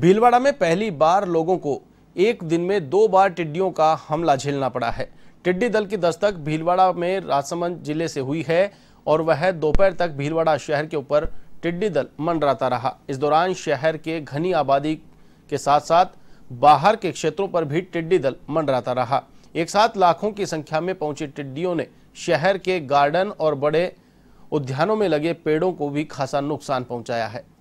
भीलवाड़ा में पहली बार लोगों को एक दिन में दो बार टिड्डियों का हमला झेलना पड़ा है टिड्डी दल की दस्तक भीलवाड़ा में राजसमंद जिले से हुई है और वह दोपहर तक भीलवाड़ा शहर के ऊपर टिड्डी दल मंडराता रहा इस दौरान शहर के घनी आबादी के साथ साथ बाहर के क्षेत्रों पर भी टिड्डी दल मंडराता रहा एक साथ लाखों की संख्या में पहुंची टिड्डियों ने शहर के गार्डन और बड़े उद्यानों में लगे पेड़ों को भी खासा नुकसान पहुंचाया है